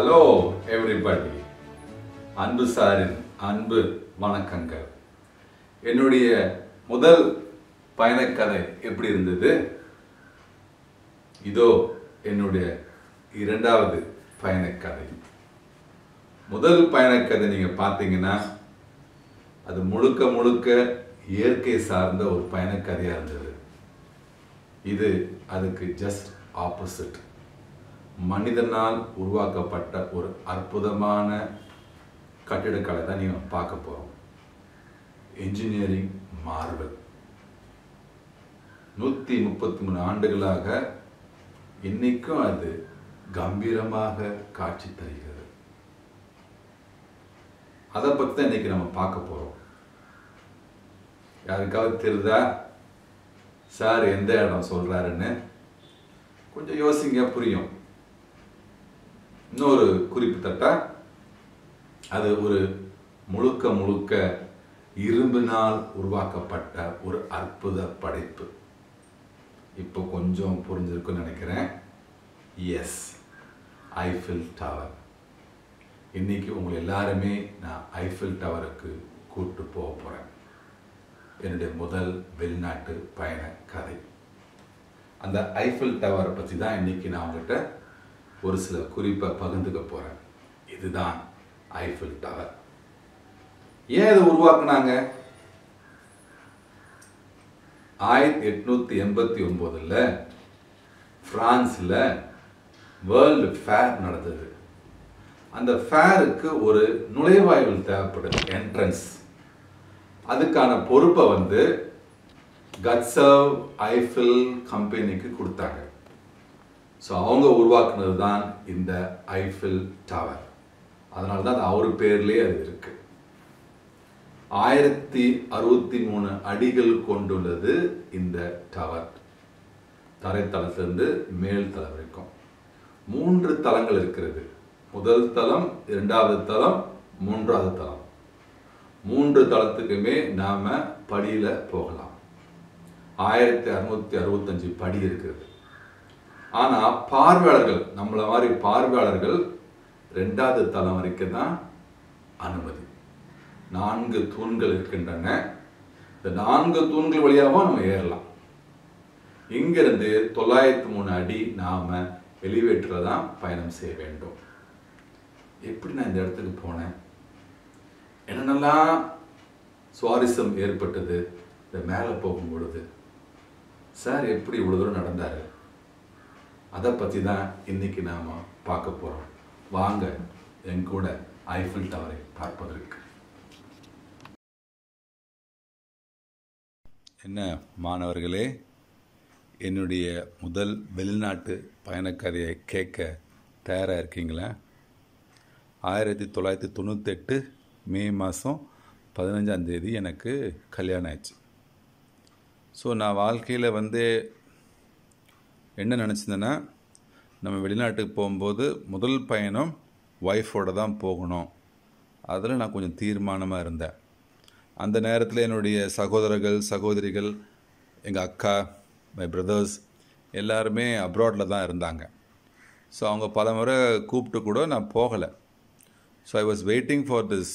hello everybody அன்பு சாரின் அன்பு வணக்கங்கள் என்னுடைய முதல் பயணக்கதை எப்படி இருந்தது இதோ என்னுடைய இரண்டாவது பயணக்கதை முதல் பயணக்கதை நீங்கள் பார்த்தீங்கன்னா அது முழுக்க முழுக்க இயற்கை சார்ந்த ஒரு பயணக்கதையாக இருந்தது இது அதுக்கு ஜஸ்ட் ஆப்போசிட் மனிதனால் உருவாக்கப்பட்ட ஒரு அற்புதமான கட்டிடக்கலை தான் நீங்கள் பார்க்க போகிறோம் என்ஜினியரிங் மார்வல் நூற்றி முப்பத்தி மூணு ஆண்டுகளாக இன்னைக்கும் அது கம்பீரமாக காட்சி தருகிறது அதை பற்றி தான் இன்றைக்கி நம்ம பார்க்க போகிறோம் யாருக்காவது தெரிதா சார் எந்த இடம் சொல்கிறாருன்னு கொஞ்சம் யோசிங்க புரியும் இன்னொரு குறிப்பு அது ஒரு முழுக்க முழுக்க இரும்பினால் உருவாக்கப்பட்ட ஒரு அற்புத படைப்பு இப்போ கொஞ்சம் புரிஞ்சிருக்குன்னு நினைக்கிறேன் எஸ் ஐஃபில் டவர் இன்னைக்கு உங்களை எல்லாருமே நான் ஐஃபில் டவருக்கு கூட்டு போக போகிறேன் என்னுடைய முதல் வெளிநாட்டு பயண கதை அந்த ஐஃபில் டவரை பற்றி தான் இன்றைக்கி நான் உங்கள்கிட்ட ஒரு சில குறிப்பை பகிர்ந்துக்க போகிறேன் இதுதான் ஐஃபில் டவர் ஏன் இதை உருவாக்குனாங்க ஆயிரத்தி எட்நூத்தி எண்பத்தி ஒன்பதுல பிரான்ஸ்ல வேர்ல்டு ஃபேர் நடந்தது அந்த ஃபேருக்கு ஒரு நுழைவாயில் தேவைப்படுது என்ட்ரன்ஸ் அதுக்கான பொறுப்பை வந்து கட்ஸவ் ஐஃபில் கம்பெனிக்கு கொடுத்தாங்க ஸோ அவங்க உருவாக்குனது தான் இந்த ஐஃபில் டவர் அதனால தான் அது அவர் பேர்லேயே அது இருக்குது ஆயிரத்தி அறுபத்தி மூணு அடிகள் கொண்டுள்ளது இந்த டவர் தரைத்தளத்திலிருந்து மேல் தளம் வரைக்கும் மூன்று தளங்கள் இருக்கிறது முதல் தளம் இரண்டாவது தளம் மூன்றாவது தளம் மூன்று தளத்துக்குமே நாம் படியில் போகலாம் ஆயிரத்தி அறுநூற்றி அறுபத்தஞ்சு படி இருக்கிறது ஆனால் பார்வையாளர்கள் நம்மளை மாதிரி பார்வையாளர்கள் ரெண்டாவது தளம் வரைக்கும் தான் அனுமதி நான்கு தூண்கள் இருக்கின்றன இந்த நான்கு தூண்கள் வழியாகவும் நம்ம ஏறலாம் இங்கிருந்து தொள்ளாயிரத்து மூணு அடி நாம் எலிவேட்டரில் தான் பயணம் செய்ய வேண்டும் எப்படி நான் இந்த இடத்துக்கு போனேன் என்னென்னலாம் சுவாரஸ்யம் ஏற்பட்டது இந்த மேலே போகும் பொழுது சார் எப்படி இவ்வளோ தூரம் நடந்தார் அதை பற்றி தான் இன்றைக்கி நாம் பார்க்க போகிறோம் வாங்க என் கூட ஐஃபில் டவரை பார்ப்பதற்கு என்ன மாணவர்களே என்னுடைய முதல் வெளிநாட்டு பயணக்கதையை கேட்க தயாராக இருக்கீங்களா ஆயிரத்தி தொள்ளாயிரத்தி தொண்ணூத்தெட்டு மே மாதம் பதினஞ்சாந்தேதி எனக்கு கல்யாணம் ஆச்சு ஸோ நான் வாழ்க்கையில் வந்து என்ன நினச்சிருந்தேன்னா நம்ம வெளிநாட்டுக்கு போகும்போது முதல் பயணம் ஒய்ஃபோடு தான் போகணும் அதில் நான் கொஞ்சம் தீர்மானமாக இருந்தேன் அந்த நேரத்தில் என்னுடைய சகோதரர்கள் சகோதரிகள் எங்கள் அக்கா மை பிரதர்ஸ் எல்லாருமே அப்ராடில் தான் இருந்தாங்க ஸோ அவங்க பல முறை கூப்பிட்டு கூட நான் போகலை so I was waiting for this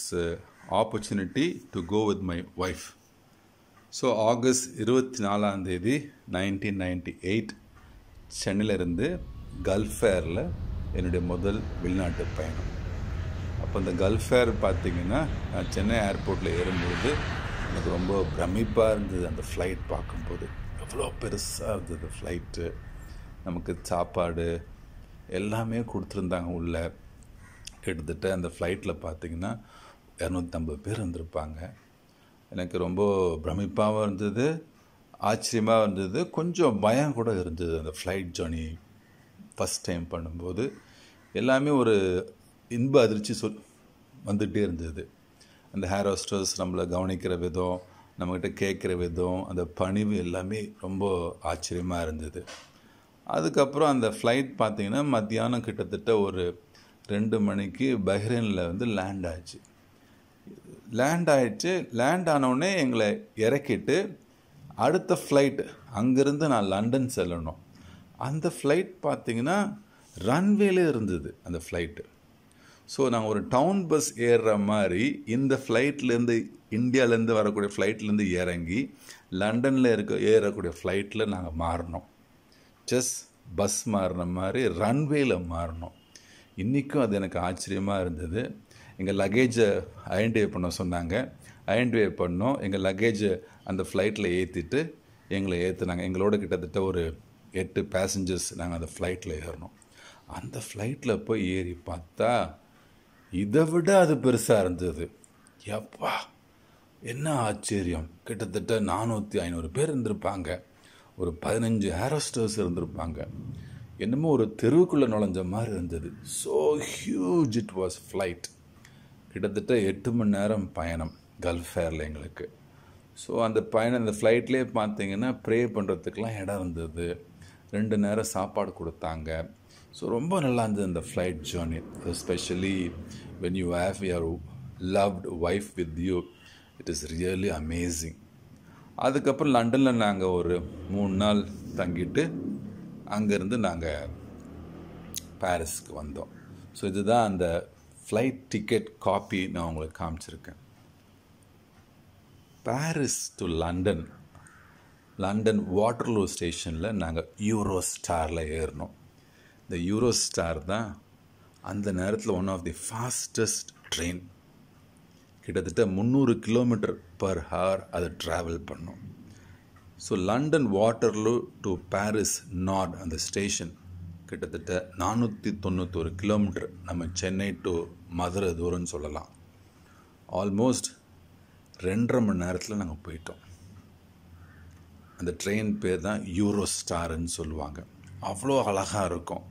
opportunity to go with my wife so August இருபத்தி நாலாந்தேதி நைன்டீன் நைன்டி எயிட் சென்னையிலேருந்து கல்ஃபேரில் என்னுடைய முதல் வெளிநாட்டு பயணம் அப்போ அந்த கல்ஃபேர் பார்த்திங்கன்னா நான் சென்னை ஏர்போர்ட்டில் ஏறும்போது எனக்கு ரொம்ப பிரமிப்பாக இருந்தது அந்த ஃப்ளைட் பார்க்கும்போது எவ்வளோ பெருசாக இருந்தது ஃப்ளைட்டு நமக்கு சாப்பாடு எல்லாமே கொடுத்துருந்தாங்க உள்ளே கிட்டத்தட்ட அந்த ஃப்ளைட்டில் பார்த்திங்கன்னா இரநூத்தம்பது பேர் இருந்திருப்பாங்க எனக்கு ரொம்ப பிரமிப்பாகவும் இருந்தது ஆச்சரியமாக இருந்தது கொஞ்சம் பயம் கூட இருந்தது அந்த ஃப்ளைட் ஜேர்னி ஃபஸ்ட் டைம் பண்ணும்போது எல்லாமே ஒரு இன்ப அதிர்ச்சி சொல் வந்துகிட்டே இருந்தது அந்த ஹேர் ஹோஸ்டர்ஸ் நம்மளை கவனிக்கிற விதம் நம்மக்கிட்ட கேட்குற விதம் அந்த பணிவு எல்லாமே ரொம்ப ஆச்சரியமாக இருந்தது அதுக்கப்புறம் அந்த ஃப்ளைட் பார்த்திங்கன்னா மத்தியானம் கிட்டத்தட்ட ஒரு ரெண்டு மணிக்கு பஹ்ரைனில் வந்து லேண்ட் ஆச்சு லேண்ட் ஆகிடுச்சு லேண்ட் ஆனவுடனே எங்களை இறக்கிட்டு அடுத்த ஃப்ளைட் அங்கேருந்து நான் லண்டன் செல்லணும் அந்த ஃப்ளைட் பார்த்திங்கன்னா ரன்வேலே இருந்தது அந்த ஃப்ளைட்டு ஸோ நாங்கள் ஒரு டவுன் பஸ் ஏறுற மாதிரி இந்த ஃப்ளைட்லேருந்து இந்தியாவிலேருந்து வரக்கூடிய ஃப்ளைட்லேருந்து இறங்கி லண்டனில் இருக்க ஏறக்கூடிய ஃப்ளைட்டில் நாங்கள் மாறினோம் ஜஸ்ட் பஸ் மாறின மாதிரி ரன்வேயில் மாறினோம் இன்றைக்கும் அது எனக்கு ஆச்சரியமாக இருந்தது எங்கள் லக்கேஜை ஐடென்டிஃபை பண்ண சொன்னாங்க அயன்ட் வே பண்ணோம் எங்கள் லக்கேஜ் அந்த ஃப்ளைட்டில் ஏற்றிட்டு எங்களை ஏற்றுனாங்க எங்களோட கிட்டத்தட்ட ஒரு எட்டு பேசஞ்சர்ஸ் நாங்கள் அந்த ஃப்ளைட்டில் ஏறினோம் அந்த ஃப்ளைட்டில் போய் ஏறி பார்த்தா இதை விட அது பெருசாக இருந்தது எப்பா என்ன ஆச்சரியம் கிட்டத்தட்ட நானூற்றி ஐநூறு பேர் இருந்திருப்பாங்க ஒரு பதினஞ்சு ஹேரஸ்டர்ஸ் இருந்திருப்பாங்க என்னமோ ஒரு தெருவுக்குள்ளே நுழைஞ்ச மாதிரி இருந்தது so huge it was flight கிட்டத்தட்ட எட்டு மணி நேரம் பயணம் கல்ஃப் ஏரில் எங்களுக்கு ஸோ அந்த பயணம் அந்த ஃப்ளைட்லேயே பார்த்தீங்கன்னா ப்ரே பண்ணுறதுக்கெலாம் இடம் இருந்தது ரெண்டு நேரம் சாப்பாடு கொடுத்தாங்க ஸோ ரொம்ப நல்லா இருந்தது அந்த flight journey especially when you have your loved wife with you it is really amazing அதுக்கப்புறம் லண்டனில் நாங்கள் ஒரு மூணு நாள் தங்கிட்டு அங்கேருந்து நாங்கள் பாரிஸ்க்கு வந்தோம் ஸோ இதுதான் அந்த ஃப்ளைட் டிக்கெட் காப்பி நான் உங்களுக்கு காமிச்சிருக்கேன் Paris to London London Waterloo ஸ்டேஷனில் நாங்கள் யூரோ ஸ்டாரில் ஏறினோம் இந்த யூரோ ஸ்டார் தான் அந்த நேரத்தில் one of the fastest train கிட்டத்தட்ட முந்நூறு கிலோமீட்டர் பர் ஹவர் அது ட்ராவல் பண்ணோம் so London Waterloo to Paris Nord அந்த ஸ்டேஷன் கிட்டத்தட்ட நானூற்றி ஒரு கிலோமீட்டர் நம்ம சென்னை டு மதுரை தூரம்னு சொல்லலாம் ஆல்மோஸ்ட் ரெண்டரை மணி நேரத்தில் நாங்கள் போயிட்டோம் அந்த ட்ரெயின் பேர் தான் யூரோ ஸ்டாருன்னு சொல்லுவாங்க அவ்வளோ அழகாக இருக்கும்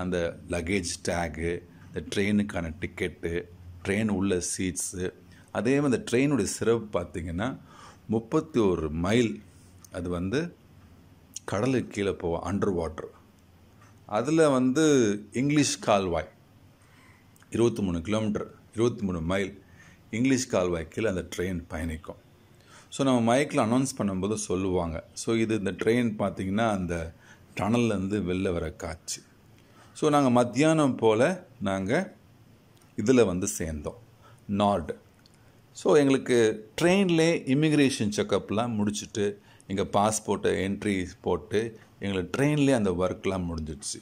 அந்த லக்கேஜ் டேகு இந்த ட்ரெயினுக்கான டிக்கெட்டு ட்ரெயின் உள்ள சீட்ஸு அதே மாதிரி அந்த ட்ரெயினுடைய சிறப்பு பார்த்திங்கன்னா முப்பத்தி ஒரு மைல் அது வந்து கடலுக்கு கீழே போவோம் அண்டர் வாட்டர் அதில் வந்து இங்கிலீஷ் கால்வாய் இருபத்தி மூணு கிலோமீட்டர் இருபத்தி மூணு மைல் இங்கிலீஷ் கால்வாய்க்கில் அந்த ட்ரெயின் பயணிக்கும் ஸோ நம்ம மைக்கில் அனௌன்ஸ் பண்ணும்போது சொல்லுவாங்க ஸோ இது இந்த ட்ரெயின் பார்த்திங்கன்னா அந்த டனல்லேருந்து வெளில வர காட்சி ஸோ நாங்கள் மத்தியானம் போல் நாங்கள் இதில் வந்து சேர்ந்தோம் நார்டு ஸோ எங்களுக்கு ட்ரெயின்லே இமிக்ரேஷன் செக்கப்லாம் முடிச்சுட்டு எங்கள் பாஸ்போர்ட்டை என்ட்ரி போட்டு எங்களுக்கு ட்ரெயின்லே அந்த ஒர்க்லாம் முடிஞ்சிடுச்சு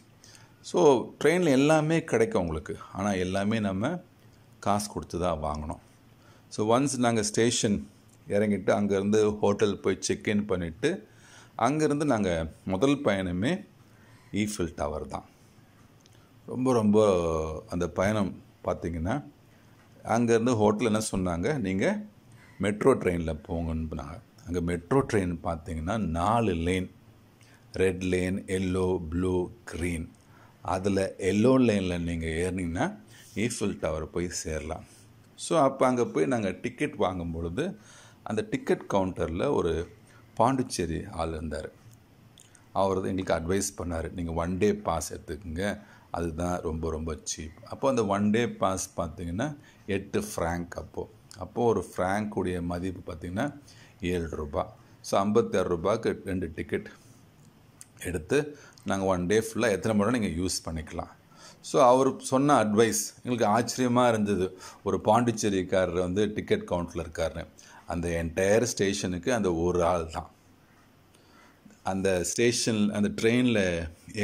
ஸோ ட்ரெயினில் எல்லாமே கிடைக்கும் உங்களுக்கு ஆனால் எல்லாமே நம்ம காசு கொடுத்து தான் வாங்கினோம் ஸோ ஒன்ஸ் நாங்கள் ஸ்டேஷன் இறங்கிட்டு அங்கேருந்து ஹோட்டல் போய் செக்இன் பண்ணிவிட்டு அங்கேருந்து நாங்கள் முதல் பயணமே ஈஃபில் டவர் தான் ரொம்ப ரொம்ப அந்த பயணம் பார்த்திங்கன்னா அங்கேருந்து ஹோட்டல் என்ன சொன்னாங்க நீங்கள் மெட்ரோ ட்ரெயினில் போங்கன்னு அங்கே மெட்ரோ ட்ரெயின் பார்த்திங்கன்னா நாலு lane red lane yellow blue green அதில் எல்லோ லைனில் நீங்கள் ஏறினீங்கன்னா ஈஃபில் டவர் போய் சேரலாம் ஸோ அப்போ அங்கே போய் நாங்கள் டிக்கெட் வாங்கும் பொழுது அந்த டிக்கெட் கவுண்டரில் ஒரு பாண்டிச்சேரி ஆள் இருந்தார் அவர் எங்களுக்கு அட்வைஸ் பண்ணார் நீங்கள் ஒன் டே பாஸ் எடுத்துக்கோங்க அதுதான் ரொம்ப ரொம்ப சீப் அப்போ அந்த ஒன் டே பாஸ் பார்த்திங்கன்னா எட்டு ஃப்ராங்க் அப்போது அப்போது ஒரு ஃப்ராங்குடைய மதிப்பு பார்த்திங்கன்னா ஏழு ரூபா ஸோ ஐம்பத்தாறு ரூபாய்க்கு ரெண்டு டிக்கெட் எடுத்து நாங்கள் ஒன் டே ஃபுல்லாக எத்தனை மணி நேரம் நீங்கள் யூஸ் பண்ணிக்கலாம் ஸோ அவர் சொன்ன அட்வைஸ் எங்களுக்கு ஆச்சரியமாக இருந்தது ஒரு பாண்டிச்சேரிக்காரர் வந்து டிக்கெட் கவுண்டரில் இருக்காருன்னு அந்த என்டையர் ஸ்டேஷனுக்கு அந்த ஒரு ஆள் தான் அந்த ஸ்டேஷன் அந்த ட்ரெயினில்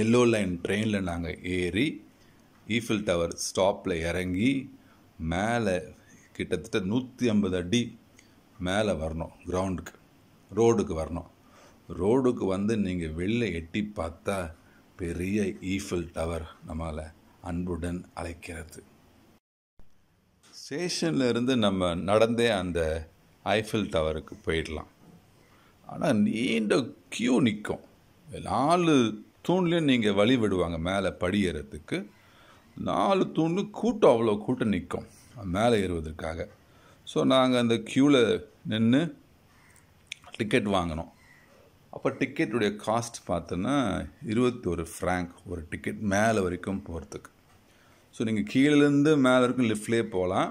எல்லோ லைன் ட்ரெயினில் நாங்கள் ஏறி ஈஃபில் டவர் ஸ்டாப்பில் இறங்கி மேலே கிட்டத்தட்ட நூற்றி ஐம்பது அடி மேலே வரணும் கிரவுண்டுக்கு ரோடுக்கு வரணும் ரோடுக்கு வந்து நீங்கள் வெளில எட்டி பார்த்தா பெரிய ஈஃபில் டவர் நம்மளை அன்புடன் அழைக்கிறது ஸ்டேஷனில் இருந்து நம்ம நடந்தே அந்த ஐஃபில் டவருக்கு போயிடலாம் ஆனால் நீண்ட கியூ நிற்கும் நாலு தூண்லேயும் நீங்கள் வழி விடுவாங்க மேலே படியறதுக்கு நாலு தூண் கூட்டம் அவ்வளோ கூட்டம் நிற்கும் மேலே ஏறுவதற்காக ஸோ நாங்கள் அந்த க்யூவில் நின்று டிக்கெட் வாங்கினோம் அப்போ டிக்கெட்டுடைய காஸ்ட் பார்த்தோன்னா இருபத்தொரு ஃப்ராங்க் ஒரு டிக்கெட் மேலே வரைக்கும் போகிறதுக்கு ஸோ நீங்கள் கீழேருந்து மேலே வரைக்கும் லிஃப்ட்லேயே போகலாம்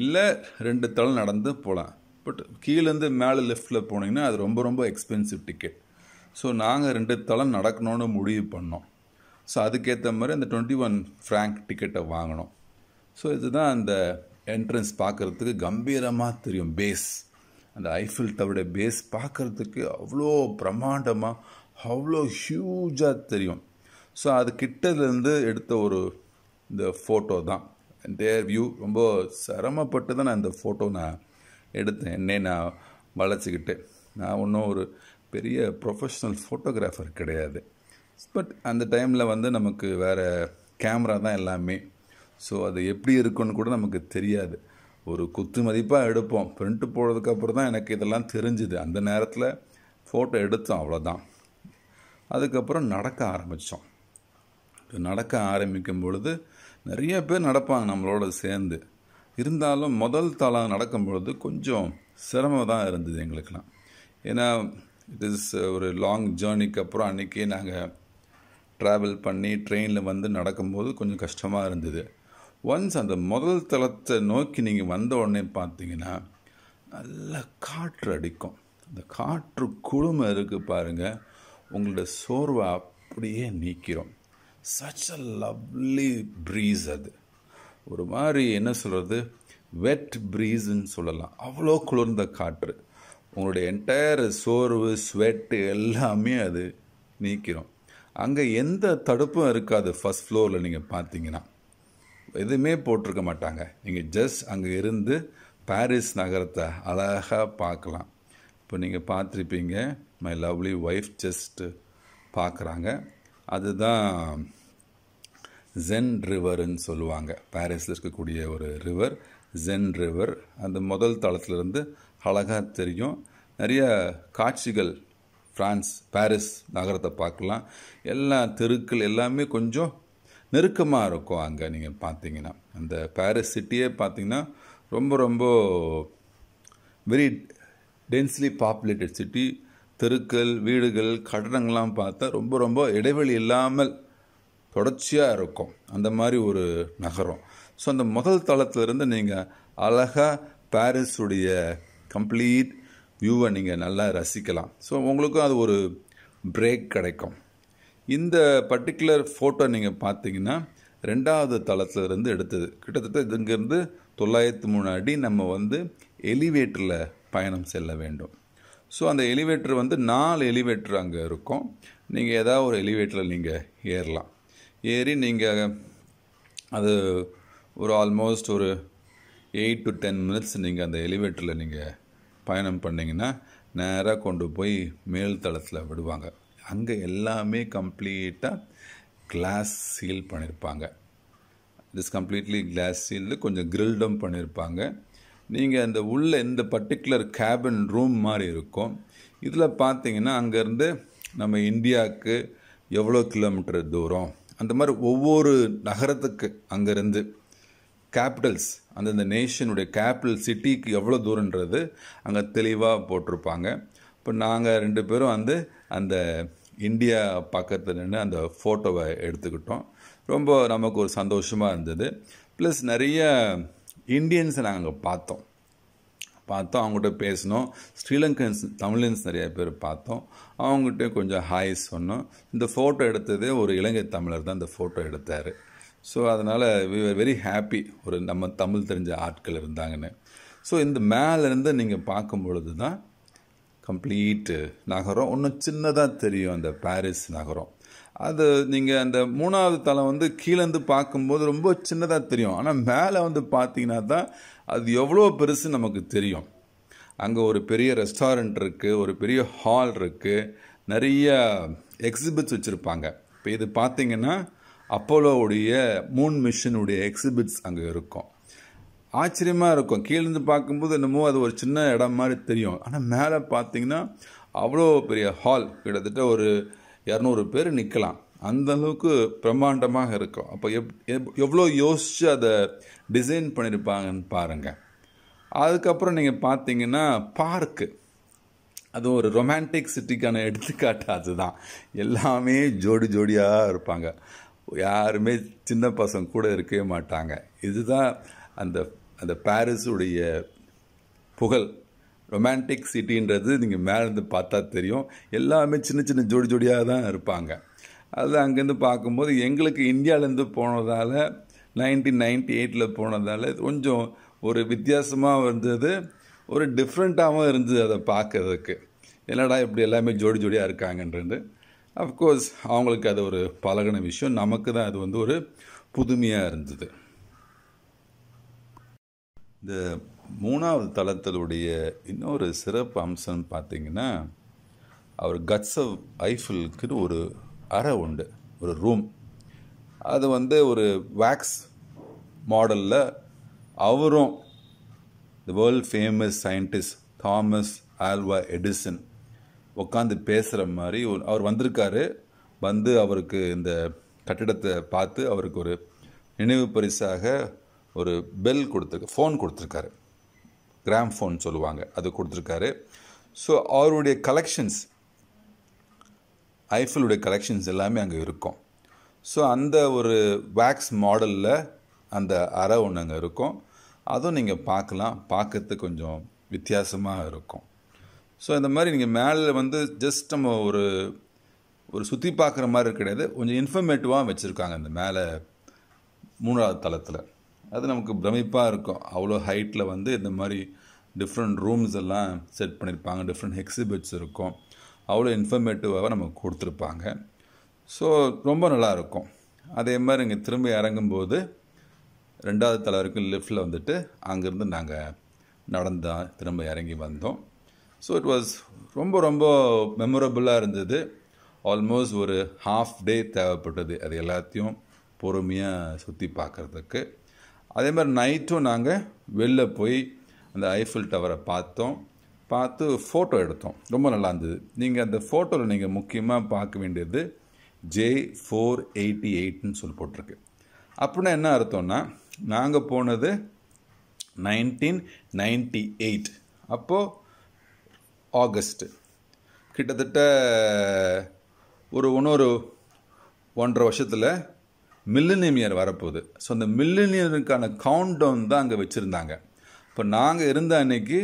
இல்லை ரெண்டு தளம் நடந்து போகலாம் பட் கீழேருந்து மேலே லிஃப்டில் போனீங்கன்னா அது ரொம்ப ரொம்ப எக்ஸ்பென்சிவ் டிக்கெட் ஸோ நாங்கள் ரெண்டு தளம் நடக்கணும்னு முடிவு பண்ணோம் ஸோ அதுக்கேற்ற மாதிரி அந்த டுவெண்ட்டி ஒன் ஃப்ராங்க் டிக்கெட்டை வாங்கினோம் ஸோ இதுதான் அந்த என்ட்ரன்ஸ் பார்க்குறதுக்கு கம்பீரமாக தெரியும் பேஸ் அந்த ஐஃபில் டவருடைய பேஸ் பார்க்குறதுக்கு அவ்வளோ பிரம்மாண்டமாக அவ்வளோ ஹியூஜாக தெரியும் ஸோ அது கிட்டதுலேருந்து எடுத்த ஒரு இந்த ஃபோட்டோ தான் தேர் வியூ ரொம்ப சிரமப்பட்டு தான் நான் இந்த ஃபோட்டோ நான் எடுத்தேன் என்னை நான் வளைச்சிக்கிட்டு நான் ஒன்றும் ஒரு பெரிய ப்ரொஃபஷ்னல் ஃபோட்டோகிராஃபர் கிடையாது பட் அந்த டைமில் வந்து நமக்கு வேறு கேமரா தான் எல்லாமே ஸோ அது எப்படி இருக்குன்னு கூட நமக்கு தெரியாது ஒரு குத்து மதிப்பாக எடுப்போம் பிரிண்ட்டு போடுறதுக்கப்புறம் தான் எனக்கு இதெல்லாம் தெரிஞ்சுது அந்த நேரத்தில் ஃபோட்டோ எடுத்தோம் அவ்வளோதான் அதுக்கப்புறம் நடக்க ஆரம்பித்தோம் நடக்க ஆரம்பிக்கும் பொழுது நிறைய பேர் நடப்பாங்க நம்மளோட சேர்ந்து இருந்தாலும் முதல் தளம் நடக்கும் பொழுது கொஞ்சம் சிரமம் தான் இருந்தது எங்களுக்கெல்லாம் ஏன்னா இட் இஸ் ஒரு லாங் ஜேர்னிக்கு அப்புறம் அன்றைக்கி நாங்கள் ட்ராவல் பண்ணி ட்ரெயினில் வந்து நடக்கும்போது கொஞ்சம் கஷ்டமாக இருந்தது ஒன்ஸ் அந்த முதல் தளத்தை நோக்கி நீங்கள் வந்த உடனே பார்த்தீங்கன்னா நல்லா காற்று அடிக்கும் அந்த காற்று குழுமை இருக்குது பாருங்கள் உங்களோட சோர்வை அப்படியே நீக்கிறோம் சச் அ லவ்லி ப்ரீஸ் அது ஒரு மாதிரி என்ன சொல்கிறது வெட் ப்ரீஸ்ன்னு சொல்லலாம் அவ்வளோ குளிர்ந்த காற்று உங்களுடைய என்டையர் சோர்வு ஸ்வெட்டு எல்லாமே அது நீக்கிறோம் அங்கே எந்த தடுப்பும் இருக்காது ஃபஸ்ட் ஃப்ளோரில் நீங்கள் பார்த்தீங்கன்னா எதுவுமே போட்டிருக்க மாட்டாங்க நீங்கள் ஜஸ்ட் அங்கே இருந்து பாரிஸ் நகரத்தை அழகாக பார்க்கலாம் இப்போ நீங்கள் பார்த்துருப்பீங்க மை லவ்லி ஒய்ஃப் ஜஸ்ட்டு பார்க்குறாங்க அதுதான் ஜென் ரிவர்ன்னு சொல்லுவாங்க பாரிஸில் இருக்கக்கூடிய ஒரு ரிவர் ஜென் ரிவர் அந்த முதல் தளத்திலிருந்து அழகாக தெரியும் நிறைய காட்சிகள் ஃப்ரான்ஸ் பாரிஸ் நகரத்தை பார்க்கலாம் எல்லா தெருக்கள் எல்லாமே கொஞ்சம் நெருக்கமாக இருக்கும் அங்கே நீங்கள் பார்த்தீங்கன்னா அந்த பாரிஸ் சிட்டியே பார்த்தீங்கன்னா ரொம்ப ரொம்ப வெரி டென்ஸ்லி பாப்புலேட்டட் சிட்டி தெருக்கள் வீடுகள் கட்டடங்கள்லாம் பார்த்தா ரொம்ப ரொம்ப இடைவெளி இல்லாமல் தொடர்ச்சியாக இருக்கும் அந்த மாதிரி ஒரு நகரம் ஸோ அந்த முதல் தளத்திலிருந்து நீங்கள் அழகாக பாரிஸுடைய கம்ப்ளீட் வியூவை நீங்கள் நல்லா ரசிக்கலாம் ஸோ உங்களுக்கும் அது ஒரு பிரேக் கிடைக்கும் இந்த பர்டிகுலர் ஃபோட்டோ நீங்கள் பார்த்தீங்கன்னா ரெண்டாவது தளத்துலேருந்து எடுத்தது கிட்டத்தட்ட இதுங்கேருந்து தொள்ளாயிரத்து மூணு அடி நம்ம வந்து எலிவேட்டரில் பயணம் செல்ல வேண்டும் ஸோ அந்த எலிவேட்டர் வந்து நாலு எலிவேட்டர் அங்கே இருக்கும் நீங்கள் ஏதாவது ஒரு எலிவேட்டரில் நீங்கள் ஏறலாம் ஏறி நீங்கள் அது ஒரு ஆல்மோஸ்ட் ஒரு எயிட் டு டென் மினிட்ஸ் நீங்கள் அந்த எலிவேட்டரில் நீங்கள் பயணம் பண்ணிங்கன்னா நேராக கொண்டு போய் மேல் தளத்தில் விடுவாங்க அங்கே எல்லாமே கம்ப்ளீட்டாக கிளாஸ் சீல் பண்ணியிருப்பாங்க இட்ஸ் கம்ப்ளீட்லி கிளாஸ் சீல்டு கொஞ்சம் கிரில்டும் பண்ணியிருப்பாங்க நீங்கள் அந்த உள்ளே இந்த பர்டிகுலர் கேபின் ரூம் மாதிரி இருக்கும் இதில் பார்த்தீங்கன்னா அங்கேருந்து நம்ம இந்தியாவுக்கு எவ்வளோ கிலோமீட்டர் தூரம் அந்த மாதிரி ஒவ்வொரு நகரத்துக்கு அங்கேருந்து கேபிட்டல்ஸ் அந்தந்த நேஷனுடைய கேபிட்டல் சிட்டிக்கு எவ்வளோ தூரன்றது அங்கே தெளிவாக போட்டிருப்பாங்க இப்போ நாங்கள் ரெண்டு பேரும் வந்து அந்த இந்தியா பக்கத்தில் நின்று அந்த ஃபோட்டோவை எடுத்துக்கிட்டோம் ரொம்ப நமக்கு ஒரு சந்தோஷமாக இருந்தது ப்ளஸ் நிறைய இந்தியன்ஸை நாங்கள் பார்த்தோம் பார்த்தோம் அவங்ககிட்ட பேசினோம் ஸ்ரீலங்கன்ஸ் தமிழன்ஸ் நிறைய பேர் பார்த்தோம் அவங்ககிட்ட கொஞ்சம் ஹாய் சொன்னோம் இந்த ஃபோட்டோ எடுத்ததே ஒரு இலங்கை தமிழர் தான் இந்த ஃபோட்டோ எடுத்தார் ஸோ அதனால் வி ஆர் வெரி ஹாப்பி ஒரு நம்ம தமிழ் தெரிஞ்ச ஆட்கள் இருந்தாங்கன்னு ஸோ இந்த மேலேருந்து நீங்கள் பார்க்கும் பொழுது தான் கம்ப்ளீட்டு நகரம் ஒன்று சின்னதாக தெரியும் அந்த பாரிஸ் நகரம் அது நீங்கள் அந்த மூணாவது தளம் வந்து கீழேருந்து பார்க்கும்போது ரொம்ப சின்னதாக தெரியும் ஆனால் மேலே வந்து பார்த்தீங்கன்னா தான் அது எவ்வளோ பெருசு நமக்கு தெரியும் அங்கே ஒரு பெரிய ரெஸ்டாரண்ட் இருக்குது ஒரு பெரிய ஹால் இருக்குது நிறைய எக்ஸிபிட்ஸ் வச்சுருப்பாங்க இப்போ இது பார்த்தீங்கன்னா அப்போலோவுடைய மூன் மிஷினுடைய எக்ஸிபிட்ஸ் அங்கே இருக்கும் ஆச்சரியமாக இருக்கும் கீழேருந்து பார்க்கும்போது என்னமோ அது ஒரு சின்ன இடம் மாதிரி தெரியும் ஆனால் மேலே பார்த்தீங்கன்னா அவ்வளோ பெரிய ஹால் கிட்டத்தட்ட ஒரு இரநூறு பேர் நிற்கலாம் அந்த அளவுக்கு பிரம்மாண்டமாக இருக்கும் அப்போ எப் எவ்வளோ யோசித்து அதை டிசைன் பண்ணியிருப்பாங்கன்னு பாருங்கள் அதுக்கப்புறம் நீங்கள் பார்த்தீங்கன்னா பார்க்கு அது ஒரு ரொமான்டிக் சிட்டிக்கான எடுத்துக்காட்டு அதுதான் எல்லாமே ஜோடி ஜோடியாக இருப்பாங்க யாருமே சின்ன பசங்க கூட இருக்கவே மாட்டாங்க இதுதான் அந்த அந்த பாரிஸுடைய புகழ் ரொமான்டிக் சிட்டின்றது நீங்கள் மேலேருந்து பார்த்தா தெரியும் எல்லாமே சின்ன சின்ன ஜோடி ஜோடியாக தான் இருப்பாங்க அது அங்கேருந்து பார்க்கும்போது எங்களுக்கு இந்தியாவிலேருந்து போனதால் நைன்டீன் நைன்டி எயிட்டில் போனதால் கொஞ்சம் ஒரு வித்தியாசமாக இருந்தது ஒரு டிஃப்ரெண்ட்டாகவும் இருந்தது அதை பார்க்கறதுக்கு என்னடா இப்படி எல்லாமே ஜோடி ஜோடியாக இருக்காங்கன்றது அஃப்கோர்ஸ் அவங்களுக்கு அது ஒரு பழகின விஷயம் நமக்கு தான் அது வந்து ஒரு புதுமையாக இருந்தது இந்த மூணாவது தளத்தினுடைய இன்னொரு சிறப்பு அம்சம்னு பார்த்தீங்கன்னா அவர் கட்ஸ் ஐஃபிலுக்குன்னு ஒரு அறை உண்டு ஒரு ரூம் அது வந்து ஒரு வேக்ஸ் மாடலில் அவரும் the world famous scientist Thomas Alva Edison உட்காந்து பேசுகிற மாதிரி ஒரு அவர் வந்திருக்காரு வந்து அவருக்கு இந்த கட்டிடத்தை பார்த்து அவருக்கு ஒரு நினைவு பரிசாக ஒரு பெல் கொடுத்துருக்கு ஃபோன் கொடுத்துருக்காரு கிராம் ஃபோன் சொல்லுவாங்க அது கொடுத்துருக்காரு ஸோ அவருடைய கலெக்ஷன்ஸ் ஐஃபிலுடைய கலெக்ஷன்ஸ் எல்லாமே அங்கே இருக்கும் ஸோ அந்த ஒரு வேக்ஸ் மாடலில் அந்த அறை ஒன்று அங்கே இருக்கும் அதுவும் நீங்கள் பார்க்கலாம் பார்க்கறது கொஞ்சம் வித்தியாசமாக இருக்கும் ஸோ இந்த மாதிரி நீங்கள் மேலே வந்து ஜஸ்ட் நம்ம ஒரு ஒரு சுற்றி பார்க்குற மாதிரி கிடையாது கொஞ்சம் இன்ஃபர்மேட்டிவாக வச்சுருக்காங்க அந்த மேலே மூணாவது தளத்தில் அது நமக்கு பிரமிப்பாக இருக்கும் அவ்வளோ ஹைட்டில் வந்து இந்த மாதிரி டிஃப்ரெண்ட் ரூம்ஸ் எல்லாம் செட் பண்ணியிருப்பாங்க டிஃப்ரெண்ட் எக்ஸிபிட்ஸ் இருக்கும் அவ்வளோ இன்ஃபர்மேட்டிவாக நமக்கு கொடுத்துருப்பாங்க ஸோ ரொம்ப நல்லாயிருக்கும் அதே மாதிரி இங்கே திரும்ப இறங்கும்போது ரெண்டாவது தலை வரைக்கும் லிஃப்டில் வந்துட்டு அங்கேருந்து நாங்கள் நடந்தோம் திரும்ப இறங்கி வந்தோம் ஸோ இட் வாஸ் ரொம்ப ரொம்ப மெமரபுளாக இருந்தது ஆல்மோஸ்ட் ஒரு ஹாஃப் டே தேவைப்பட்டது அது எல்லாத்தையும் பொறுமையாக சுற்றி பார்க்குறதுக்கு அதே மாதிரி நைட்டும் நாங்கள் வெளில போய் அந்த ஐஃபில் டவரை பார்த்தோம் பார்த்து ஃபோட்டோ எடுத்தோம் ரொம்ப நல்லா இருந்தது நீங்கள் அந்த ஃபோட்டோவில் நீங்கள் முக்கியமாக பார்க்க வேண்டியது ஜே ஃபோர் எயிட்டி எயிட்னு சொல்லி போட்டிருக்கு அப்படின்னா என்ன அர்த்தம்னா நாங்கள் போனது நைன்டீன் நைன்டி எயிட் அப்போது ஆகஸ்ட்டு கிட்டத்தட்ட ஒரு இன்னொரு ஒன்றரை வருஷத்தில் மில்லினியம் இயர் வரப்போகுது ஸோ அந்த மில்லினியருக்கான கவுண்ட் டவுன் தான் அங்கே வச்சுருந்தாங்க இப்போ நாங்கள் இருந்த அன்னைக்கு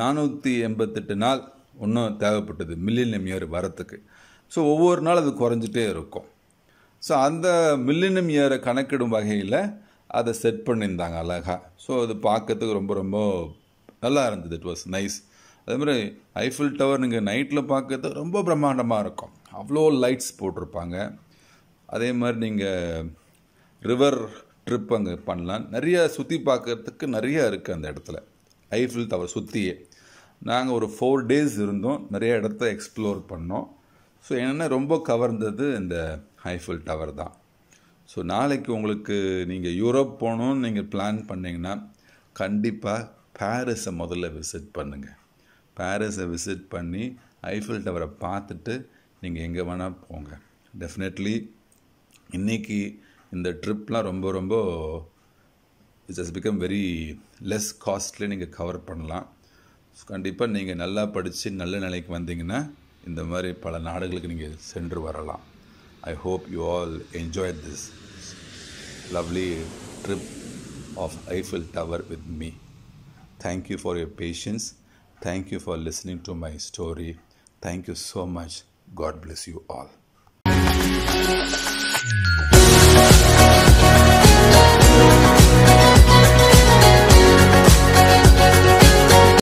நானூற்றி எண்பத்தெட்டு நாள் ஒன்றும் தேவைப்பட்டது மில்லினியம் இயர் வரத்துக்கு ஸோ ஒவ்வொரு நாள் அது குறைஞ்சிட்டே இருக்கும் ஸோ அந்த மில்லினியம் இயரை கணக்கிடும் வகையில் அதை செட் பண்ணியிருந்தாங்க அழகாக ஸோ அது பார்க்கறதுக்கு ரொம்ப ரொம்ப நல்லா இருந்தது இட் வாஸ் நைஸ் அதே மாதிரி ஐஃபில் டவர் நீங்கள் நைட்டில் பார்க்கறது ரொம்ப பிரம்மாண்டமாக இருக்கும் அவ்வளோ லைட்ஸ் போட்டிருப்பாங்க அதே மாதிரி நீங்கள் ரிவர் ட்ரிப் அங்கே பண்ணலாம் நிறைய சுற்றி பார்க்குறதுக்கு நிறையா இருக்குது அந்த இடத்துல ஐஃபில் டவர் சுற்றியே நாங்கள் ஒரு ஃபோர் டேஸ் இருந்தோம் நிறைய இடத்த எக்ஸ்ப்ளோர் பண்ணோம் ஸோ என்னென்னா ரொம்ப கவர்ந்தது இந்த ஐஃபில் டவர் தான் ஸோ நாளைக்கு உங்களுக்கு நீங்கள் யூரோப் போகணுன்னு நீங்கள் பிளான் பண்ணிங்கன்னா கண்டிப்பாக பாரிஸை முதல்ல விசிட் பண்ணுங்கள் பாரிஸை விசிட் பண்ணி ஐஃபில் டவரை பார்த்துட்டு நீங்கள் எங்கே வேணால் போங்க டெஃபினெட்லி இன்றைக்கி இந்த ட்ரிப்லாம் ரொம்ப ரொம்ப it's has become very less costly நீங்கள் கவர் பண்ணலாம் கண்டிப்பாக நீங்கள் நல்லா படித்து நல்ல நிலைக்கு வந்தீங்கன்னா இந்த மாதிரி பல நாடுகளுக்கு நீங்கள் சென்று வரலாம் I hope you all enjoy this lovely trip of Eiffel tower with me thank you for your patience thank you for listening to my story thank you so much God bless you all